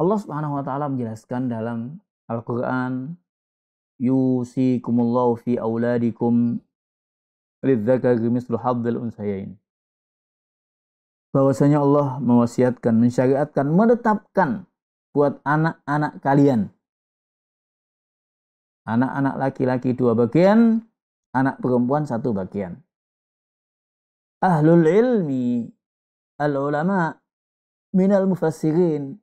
Allah Subhanahu wa taala menjelaskan dalam Al-Qur'an yusikumullahu fi auladikum lidzakari mislu hadzal unsayain. Bahwasanya Allah mewasiatkan, mensyariatkan, menetapkan buat anak-anak kalian. Anak-anak laki-laki dua bagian, anak perempuan satu bagian. Ahlul ilmi, al-ulama, minal mufassirin,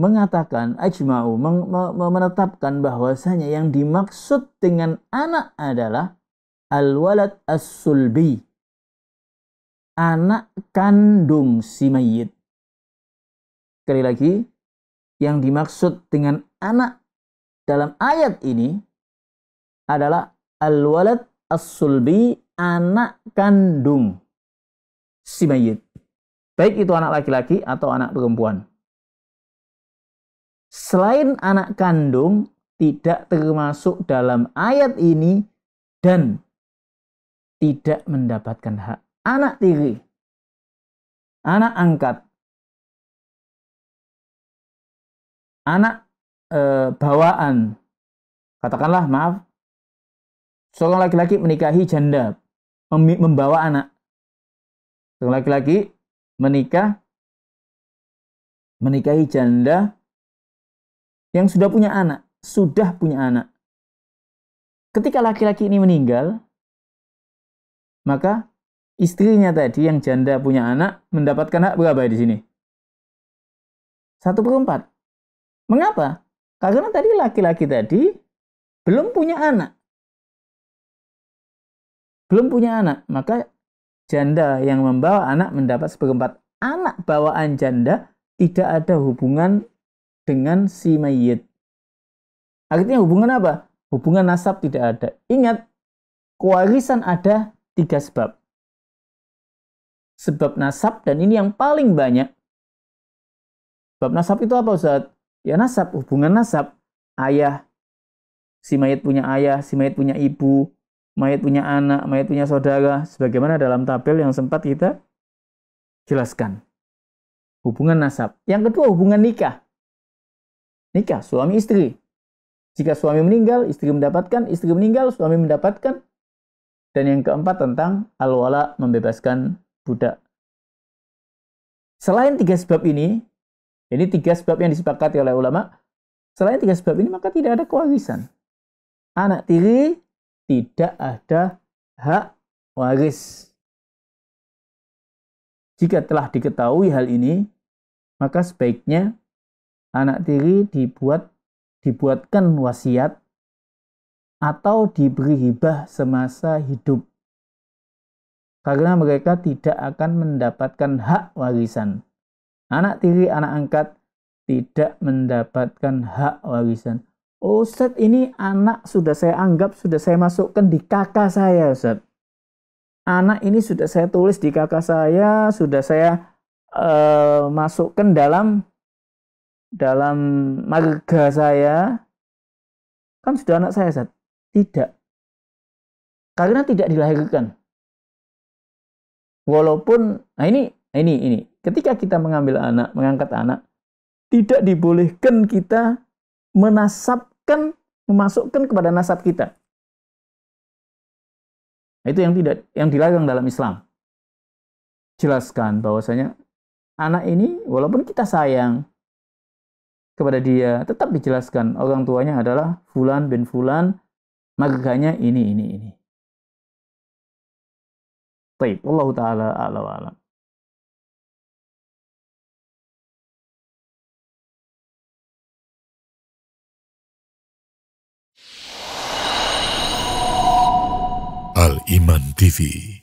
mengatakan ajma'u menetapkan bahwasanya yang dimaksud dengan anak adalah al-walad as-sulbi anak kandung si mayit. Sekali lagi, yang dimaksud dengan anak dalam ayat ini adalah al-walad as-sulbi, anak kandung si mayit. Baik itu anak laki-laki atau anak perempuan selain anak kandung tidak termasuk dalam ayat ini dan tidak mendapatkan hak anak tiri, anak angkat, anak e, bawaan. Katakanlah, maaf, seorang laki-laki menikahi janda, membawa anak. Seorang laki-laki menikah menikahi janda yang sudah punya anak, sudah punya anak. Ketika laki-laki ini meninggal, maka istrinya tadi yang janda punya anak mendapatkan hak berapa di sini? Satu perempat. Mengapa? Karena tadi laki-laki tadi belum punya anak. Belum punya anak, maka janda yang membawa anak mendapat seperempat. Anak bawaan janda tidak ada hubungan dengan si mayit. Artinya hubungan apa? Hubungan nasab tidak ada. Ingat, kewarisan ada tiga sebab. Sebab nasab dan ini yang paling banyak. Sebab nasab itu apa Ustaz? Ya nasab, hubungan nasab. Ayah, si mayit punya ayah, si mayit punya ibu, mayit punya anak, mayit punya saudara, sebagaimana dalam tabel yang sempat kita jelaskan. Hubungan nasab. Yang kedua hubungan nikah nikah suami istri. Jika suami meninggal, istri mendapatkan, istri meninggal, suami mendapatkan. Dan yang keempat tentang al-wala membebaskan budak. Selain tiga sebab ini, ini tiga sebab yang disepakati oleh ulama, selain tiga sebab ini maka tidak ada kewarisan. Anak tiri tidak ada hak waris. Jika telah diketahui hal ini, maka sebaiknya anak tiri dibuat dibuatkan wasiat atau diberi hibah semasa hidup karena mereka tidak akan mendapatkan hak warisan. Anak tiri, anak angkat tidak mendapatkan hak warisan. Oh, Ustaz, ini anak sudah saya anggap, sudah saya masukkan di kakak saya, Ustaz. Anak ini sudah saya tulis di kakak saya, sudah saya uh, masukkan dalam dalam marga saya kan sudah anak saya Zat. tidak karena tidak dilahirkan walaupun nah ini ini ini ketika kita mengambil anak mengangkat anak tidak dibolehkan kita menasabkan memasukkan kepada nasab kita nah, itu yang tidak yang dilarang dalam Islam jelaskan bahwasanya anak ini walaupun kita sayang kepada dia. Tetap dijelaskan orang tuanya adalah Fulan bin Fulan, marganya ini, ini, ini. Taib. Allah Ta'ala ala alam. Al-Iman TV